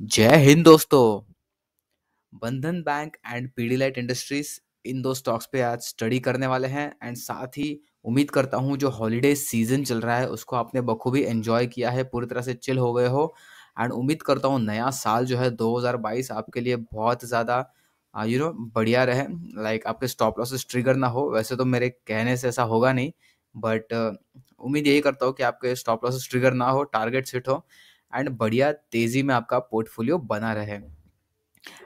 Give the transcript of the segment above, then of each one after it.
जय हिंद दोस्तों Bandhan bank and Pidilite industries इन दो स्टॉक्स पे आज स्टडी करने वाले हैं एंड साथ ही उम्मीद करता हूँ जो हॉलीडे सीजन चल रहा है उसको आपने बखूबी एंजॉय किया है पूरी तरह से चिल हो गए हो एंड उम्मीद करता हूँ नया साल जो है 2022 आपके लिए बहुत ज़्यादा यू uh, नो बढ़िया रहे लाइक आपके स्टॉप लॉसेस ट्रिगर ना हो वैसे तो मेरे कहने से ऐसा होगा नहीं बट uh, उम्मीद यही करता हूँ कि आपके स्टॉप लॉसेस ट्रिगर ना हो टारगेट हिट हो एंड बढ़िया तेज़ी में आपका पोर्टफोलियो बना रहे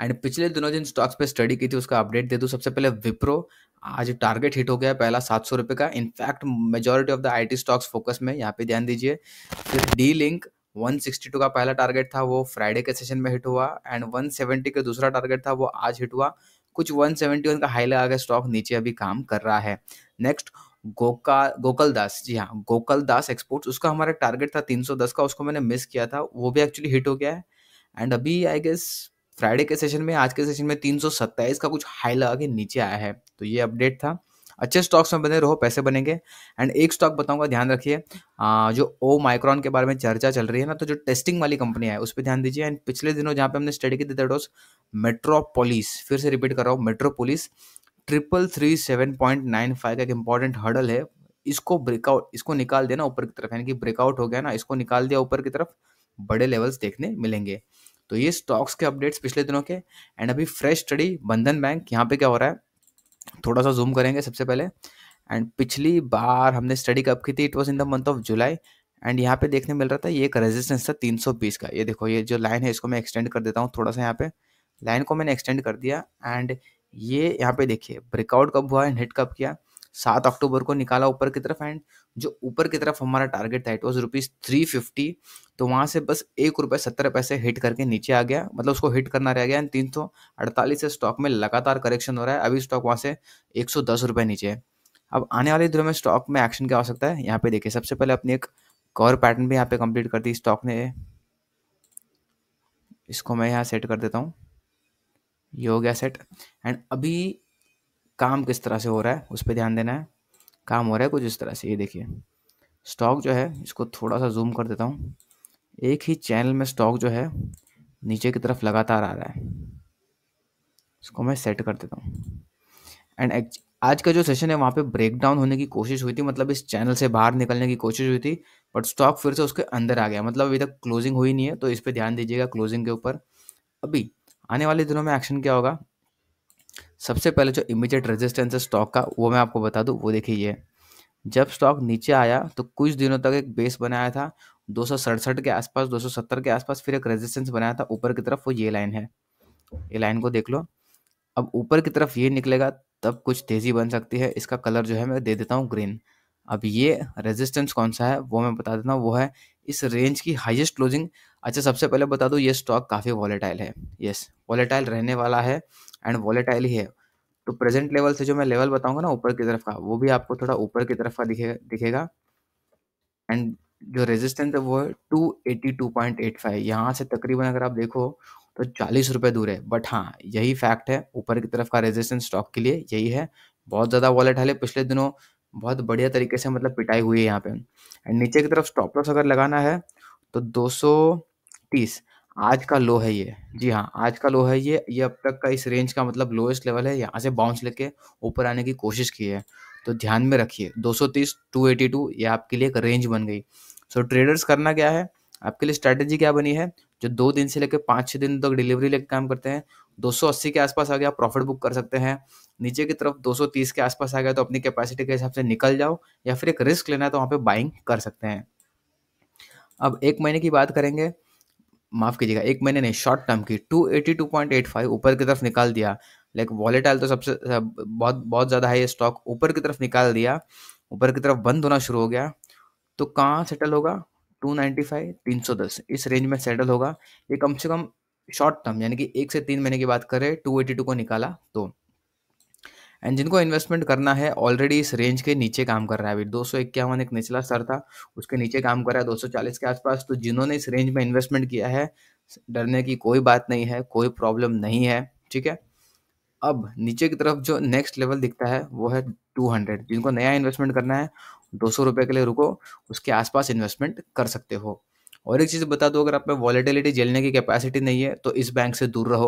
एंड पिछले दिनों जिन स्टॉक्स पे स्टडी की थी उसका अपडेट दे दूँ सबसे पहले विप्रो आज टारगेट हिट हो गया पहला सात सौ रुपये का in fact majority of the I T stocks focus में यहाँ पे ध्यान दीजिए फिर डी लिंक 162 का पहला टारगेट था वो फ्राइडे के सेशन में हिट हुआ एंड 170 का दूसरा टारगेट था वो आज हिट हुआ कुछ 171 का हाई लगा के स्टॉक नीचे अभी काम कर रहा है नेक्स्ट गोका गोकल दास जी हाँ गोकल दास एक्सपोर्ट्स उसका हमारा टारगेट था 310 का उसको मैंने मिस किया था वो भी एक्चुअली हिट हो गया है एंड अभी आई गेस फ्राइडे के सेशन में आज के सेशन में तीन का कुछ हाई लगा के नीचे आया है तो ये अपडेट था अच्छे स्टॉक्स में बने रहो पैसे बनेंगे एंड एक स्टॉक बताऊंगा ध्यान रखिए जो ओ माइक्रॉन के बारे में चर्चा चल रही है ना तो जो टेस्टिंग वाली कंपनी है उस पर ध्यान दीजिए एंड पिछले दिनों जहाँ पे हमने स्टडी की थी दैट वॉज मेट्रोपोलिस फिर से रिपीट कर रहा हूँ Metropolis triple three seven point nine five का एक इंपॉर्टेंट हर्डल है इसको ब्रेकआउट इसको निकाल देना ऊपर की तरफ यानी कि ब्रेकआउट हो गया ना इसको निकाल दिया ऊपर की तरफ बड़े लेवल्स देखने मिलेंगे तो ये स्टॉक्स के अपडेट्स पिछले दिनों के एंड अभी फ्रेश स्टडी बंधन बैंक यहाँ पे क्या हो रहा है थोड़ा सा जूम करेंगे सबसे पहले एंड पिछली बार हमने स्टडी कब की थी it was in the month of July and यहाँ पे देखने मिल रहा था ये एक रेजिस्टेंस था 320 का ये देखो ये जो लाइन है इसको मैं एक्सटेंड कर देता हूँ थोड़ा सा यहाँ पे लाइन को मैंने एक्सटेंड कर दिया एंड ये यहाँ पे देखिए ब्रेकआउट कब हुआ एंड हिट कब किया सात अक्टूबर को निकाला ऊपर की तरफ एंड जो ऊपर की तरफ हमारा टारगेट था it was rupees three fifty तो वहाँ से बस एक रुपये सत्तर पैसे हिट करके नीचे आ गया मतलब उसको हिट करना रह गया एंड तीन सौ तो अड़तालीस से स्टॉक में लगातार करेक्शन हो रहा है अभी स्टॉक वहाँ से एक सौ दस रुपये नीचे है अब आने वाले दिनों में स्टॉक में एक्शन क्या हो सकता है यहाँ पे देखिए सबसे पहले अपनी एक कवर पैटर्न भी यहाँ पे कंप्लीट कर दी स्टॉक ने इसको मैं यहाँ सेट कर देता हूँ ये हो गया सेट एंड अभी काम किस तरह से हो रहा है उस पर ध्यान देना है काम हो रहा है कुछ इस तरह से ये देखिए स्टॉक जो है इसको थोड़ा सा जूम कर देता हूँ एक ही चैनल में स्टॉक जो है नीचे की तरफ लगातार आ रहा है इसको मैं सेट कर देता हूँ एंड आज का जो सेशन है वहाँ पे ब्रेक डाउन होने की कोशिश हुई थी मतलब इस चैनल से बाहर निकलने की कोशिश हुई थी बट स्टॉक फिर से उसके अंदर आ गया मतलब अभी तक क्लोजिंग हुई नहीं है तो इस पर ध्यान दीजिएगा क्लोजिंग के ऊपर अभी आने वाले दिनों में एक्शन क्या होगा सबसे पहले जो इमीडिएट रेजिस्टेंस है स्टॉक का वो मैं आपको बता दूँ वो देखिए ये जब स्टॉक नीचे आया तो कुछ दिनों तक एक बेस बनाया था दो के आसपास दो के आसपास फिर एक रेजिस्टेंस बनाया था ऊपर की तरफ वो ये लाइन है ये लाइन को देख लो अब ऊपर की तरफ ये निकलेगा तब कुछ तेज़ी बन सकती है इसका कलर जो है मैं दे देता हूँ ग्रीन अब ये रेजिस्टेंस कौन सा है वो मैं बता देता हूँ वो है इस रेंज की हाईएस्ट क्लोजिंग अच्छा सबसे पहले बता दूँ ये स्टॉक काफ़ी वॉलेटाइल है यस वॉलेटाइल रहने वाला है एंड वॉलेटाइल ही है तो प्रेजेंट लेवल से जो मैं लेवल बताऊंगा ना ऊपर की तरफ का वो भी आपको थोड़ा ऊपर की तरफ का दिखे, दिखेगा एंड जो रेजिस्टेंस है वो है two eighty two point eight five यहाँ से तकरीबन अगर आप देखो तो चालीस रुपये दूर है बट हाँ यही फैक्ट है ऊपर की तरफ का रेजिस्टेंस स्टॉक के लिए यही है बहुत ज़्यादा वॉलेट है पिछले दिनों बहुत बढ़िया तरीके से मतलब पिटाई हुई है यहाँ पे एंड नीचे की तरफ स्टॉप लॉस अगर लगाना है तो दो सौ तीस आज का लो है ये जी हाँ आज का लो है ये ये अब तक का इस रेंज का मतलब लोएस्ट लेवल है यहाँ से बाउंस लेके ऊपर आने की कोशिश की है तो ध्यान में रखिए 230 282 ये आपके लिए एक रेंज बन गई सो so, ट्रेडर्स करना क्या है आपके लिए स्ट्रैटेजी क्या बनी है जो दो दिन से लेकर पाँच छः दिन तक डिलीवरी लेकर काम करते हैं 280 के आसपास आ गया प्रॉफिट बुक कर सकते हैं नीचे की तरफ 230 के आसपास आ गया तो अपनी कैपेसिटी के हिसाब से निकल जाओ या फिर एक रिस्क लेना है तो वहाँ पे बाइंग कर सकते हैं अब एक महीने की बात करेंगे माफ़ कीजिएगा एक महीने नहीं शॉर्ट टर्म की two eighty two point eight five ऊपर की तरफ निकाल दिया लाइक वॉलेटाइल तो सबसे सब, बहुत बहुत ज़्यादा है ये स्टॉक ऊपर की तरफ निकाल दिया ऊपर की तरफ बंद होना शुरू हो गया तो कहाँ सेटल होगा टू नाइन्टी फाइव तीन सौ दस इस रेंज में सेटल होगा ये कम से कम शॉर्ट टर्म यानी कि एक से तीन महीने की बात करें टू एटी टू को निकाला तो एंड जिनको इन्वेस्टमेंट करना है ऑलरेडी इस रेंज के नीचे काम कर रहा है अभी दो सौ इक्यावन एक निचला स्तर था उसके नीचे काम कर रहा है दो सौ चालीस के आसपास तो जिन्होंने इस रेंज में इन्वेस्टमेंट किया है डरने की कोई बात नहीं है कोई प्रॉब्लम नहीं है ठीक है अब नीचे की तरफ जो नेक्स्ट लेवल दिखता है वो है टू हंड्रेड जिनको नया इन्वेस्टमेंट करना है दो सौ रुपये के लिए रुको उसके आसपास इन्वेस्टमेंट कर सकते हो और एक चीज़ बता दो अगर आप में वॉलेटिलिटी झेलने की कैपेसिटी नहीं है तो इस बैंक से दूर रहो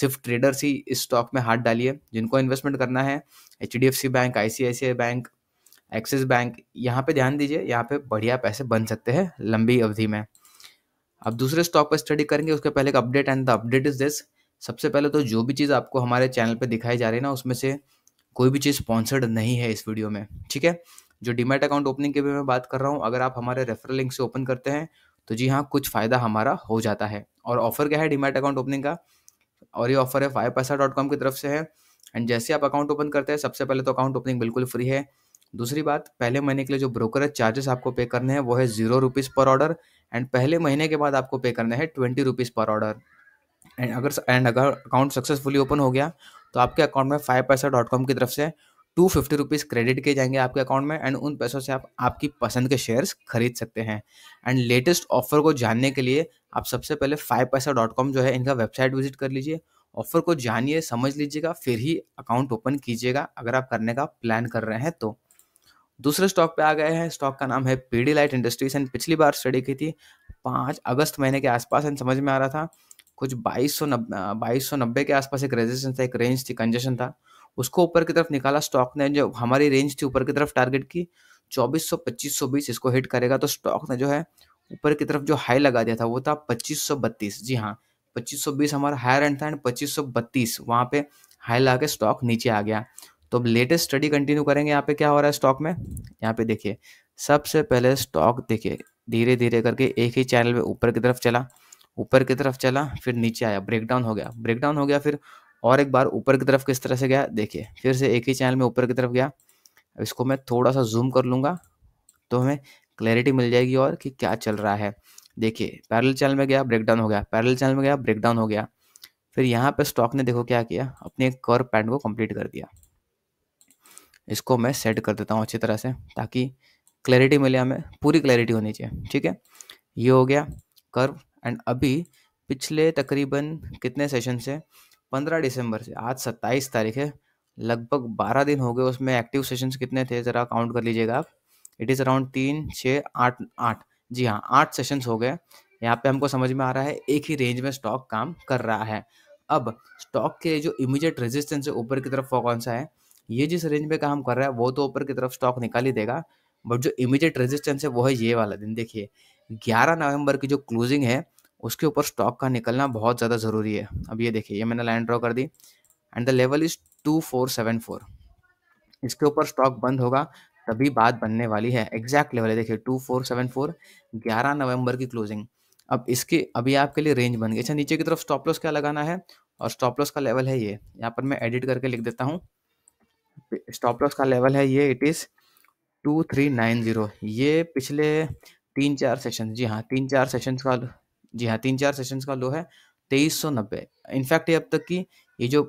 सिर्फ ट्रेडर्स ही इस स्टॉक में हाथ डालिए जिनको इन्वेस्टमेंट करना है H D F C bank I I bank Axis bank यहाँ पे ध्यान दीजिए यहाँ पे बढ़िया पैसे बन सकते हैं लंबी अवधि में अब दूसरे स्टॉक पर स्टडी करेंगे उसके पहले एक update and the update is this सबसे पहले तो जो भी चीज़ आपको हमारे चैनल पर दिखाई जा रही है ना उसमें से कोई भी चीज़ स्पॉन्सर्ड नहीं है इस वीडियो में ठीक है जो डीमेट अकाउंट ओपनिंग की भी मैं बात कर रहा हूँ अगर आप हमारे रेफरल लिंक से ओपन करते हैं तो जी हाँ कुछ फ़ायदा हमारा हो जाता है और ऑफर क्या है डीमेट अकाउंट ओपनिंग का और ये ऑफर है फाइव पैसा डॉट कॉम की तरफ से है एंड जैसे आप अकाउंट ओपन करते हैं सबसे पहले तो अकाउंट ओपनिंग बिल्कुल फ्री है दूसरी बात पहले महीने के लिए जो ब्रोकरेज चार्जेस आपको पे करने हैं वो है जीरो रुपीज़ पर ऑर्डर एंड पहले महीने के बाद आपको पे करने हैं ट्वेंटी रुपीज़ पर ऑर्डर एंड अगर एंड अगर अकाउंट सक्सेसफुली ओपन हो गया तो आपके अकाउंट में फाइव पैसा डॉट कॉम की तरफ से टू फिफ्टी रुपीज़ क्रेडिट किए जाएंगे आपके अकाउंट में एंड उन पैसों से आप आपकी पसंद के शेयर्स खरीद सकते हैं एंड लेटेस्ट ऑफर को जानने के लिए आप सबसे पहले फाइव पैसा डॉट कॉम जो है इनका वेबसाइट विजिट कर लीजिए ऑफर को जानिए समझ लीजिएगा फिर ही अकाउंट ओपन कीजिएगा अगर आप करने का प्लान कर रहे हैं तो दूसरे स्टॉक पे आ गए हैं स्टॉक का नाम है पीडी लाइट इंडस्ट्रीज एंड पिछली बार स्टडी की थी पाँच अगस्त महीने के आसपास एंड समझ में आ रहा था कुछ बाईस सौ नब्बे बाईस सौ नब्बे के आसपास एक रेजिस्टेंस था एक रेंज थी कंजेशन था उसको ऊपर की तरफ निकाला स्टॉक ने जो हमारी रेंज थी ऊपर की तरफ टारगेट की चौबीस सौ पच्चीस सौ बीस इसको हिट करेगा तो स्टॉक ने जो है ऊपर की तरफ जो हाई लगा दिया था वो था पच्चीस सौ बत्तीस जी हाँ पच्चीस सौ बीस हमारा हायर एंड था एंड पच्चीस सौ बत्तीस वहाँ पे हाई लगा के स्टॉक नीचे आ गया तो अब लेटेस्ट स्टडी कंटिन्यू करेंगे यहाँ पे क्या हो रहा है स्टॉक में यहाँ पे देखिए सबसे पहले स्टॉक देखिए धीरे धीरे करके एक ही चैनल में ऊपर की तरफ चला ऊपर की तरफ चला फिर नीचे आया ब्रेकडाउन हो गया ब्रेकडाउन हो गया फिर और एक बार ऊपर की तरफ किस तरह से गया देखिए फिर से एक ही चैनल में ऊपर की तरफ गया इसको मैं थोड़ा सा जूम कर लूँगा तो हमें क्लैरिटी मिल जाएगी और कि क्या चल रहा है देखिए पैरल चैनल में गया ब्रेकडाउन हो गया पैरल चैनल में गया ब्रेकडाउन हो गया फिर यहाँ पे स्टॉक ने देखो क्या किया अपने कर्व पैंड को कम्प्लीट कर दिया इसको मैं सेट कर देता हूँ अच्छी तरह से ताकि क्लैरिटी मिले हमें पूरी क्लैरिटी होनी चाहिए ठीक है ये हो गया कर्व एंड अभी पिछले तकरीबन कितने सेशन से पंद्रह दिसंबर से आज सत्ताईस तारीख है लगभग बारह दिन हो गए उसमें एक्टिव सेशंस कितने थे ज़रा काउंट कर लीजिएगा आप इट इज़ अराउंड तीन छः आठ आठ जी हाँ आठ सेशंस हो गए यहाँ पे हमको समझ में आ रहा है एक ही रेंज में स्टॉक काम कर रहा है अब स्टॉक के जो इमीडिएट रेजिस्टेंस है ऊपर की तरफ वो कौन सा है ये जिस रेंज में काम कर रहा है वो तो ऊपर की तरफ स्टॉक निकाल ही देगा बट जो इमीडिएट रेजिस्टेंस है वो है ये वाला दिन देखिए 11 नवंबर की जो क्लोजिंग है उसके ऊपर स्टॉक का निकलना बहुत ज़्यादा ज़रूरी है अब ये देखिए ये मैंने लाइन ड्रॉ कर दी and the level is two four seven four इसके ऊपर स्टॉक बंद होगा तभी बात बनने वाली है एग्जैक्ट लेवल है देखिए टू फोर सेवन फोर ग्यारह नवंबर की क्लोजिंग अब इसके अभी आपके लिए रेंज बन गई अच्छा नीचे की तरफ स्टॉप लॉस क्या लगाना है और स्टॉप लॉस का लेवल है ये यहाँ पर मैं एडिट करके लिख देता हूँ स्टॉप लॉस का लेवल है ये it is two three nine zero ये पिछले तीन चार सेशन जी हाँ तीन चार सेशन का जी हाँ तीन चार सेशंस का लो है तेईस सौ नब्बे इनफैक्ट ये अब तक की ये जो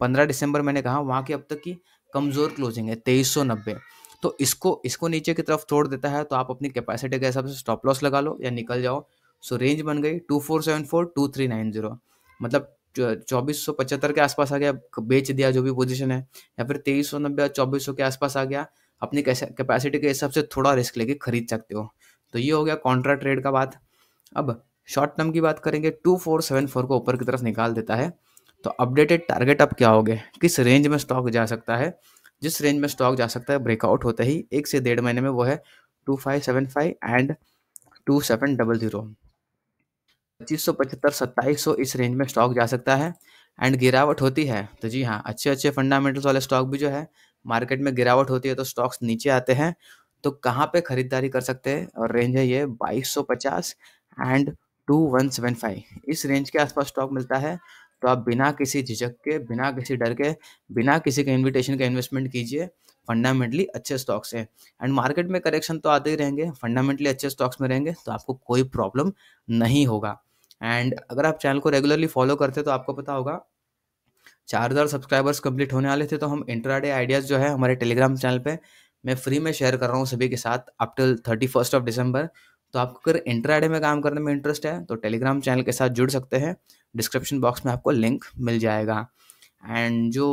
पंद्रह दिसंबर मैंने कहा वहाँ की अब तक की कमज़ोर क्लोजिंग है तेईस सौ नब्बे तो इसको इसको नीचे की तरफ तोड़ देता है तो आप अपनी कैपेसिटी के हिसाब से स्टॉप लॉस लगा लो या निकल जाओ सो रेंज बन गई two four seven four two three nine zero मतलब चौबीस सौ पचहत्तर के आसपास आ गया बेच दिया जो भी पोजिशन है या फिर तेईस सौ नब्बे चौबीस सौ के आसपास आ गया अपनी कैपेसिटी के हिसाब से थोड़ा रिस्क लेके खरीद सकते हो तो ये हो गया कॉन्ट्रा ट्रेड का बात अब शॉर्ट टर्म की बात करेंगे टू फोर सेवन फोर को ऊपर की तरफ निकाल देता है तो अपडेटेड टारगेट अब क्या हो गए किस रेंज में स्टॉक जा सकता है जिस रेंज में स्टॉक जा सकता है ब्रेकआउट होते ही एक से डेढ़ महीने में वो है two five seven five and two seven double zero पच्चीस सौ पचहत्तर सत्ताईस सौ इस रेंज में स्टॉक जा सकता है एंड गिरावट होती है तो जी हाँ अच्छे अच्छे फंडामेंटल्स वाले स्टॉक भी जो है मार्केट में गिरावट होती है तो स्टॉक्स नीचे आते हैं तो कहाँ पे खरीदारी कर सकते हैं और रेंज है ये बाईस सौ पचास and two one seven five इस रेंज के आसपास स्टॉक मिलता है तो आप बिना किसी झिझक के बिना किसी डर के बिना किसी के इन्विटेशन का इन्वेस्टमेंट कीजिए फंडामेंटली अच्छे स्टॉक्स हैं एंड मार्केट में करेक्शन तो आते ही रहेंगे फंडामेंटली अच्छे स्टॉक्स में रहेंगे तो आपको कोई प्रॉब्लम नहीं होगा एंड अगर आप चैनल को रेगुलरली फॉलो करते तो आपको पता होगा चार हज़ार सब्सक्राइबर्स कंप्लीट होने वाले थे तो हम इंट्राडे आइडियाज़ जो है हमारे टेलीग्राम चैनल पे मैं फ्री में शेयर कर रहा हूँ सभी के साथ up till thirty first of December तो आपको अगर इंट्राडे में काम करने में इंटरेस्ट है तो टेलीग्राम चैनल के साथ जुड़ सकते हैं डिस्क्रिप्शन बॉक्स में आपको लिंक मिल जाएगा एंड जो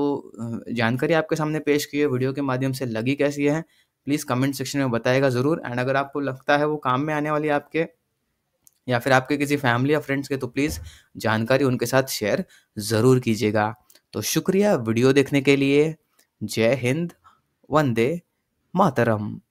जानकारी आपके सामने पेश की है वीडियो के माध्यम से लगी कैसी है प्लीज़ कमेंट सेक्शन में बताएगा ज़रूर एंड अगर आपको लगता है वो काम में आने वाली है आपके या फिर आपके किसी फैमिली या फ्रेंड्स के तो प्लीज़ जानकारी उनके साथ शेयर ज़रूर कीजिएगा तो शुक्रिया वीडियो देखने के लिए जय हिंद वंदे मातरम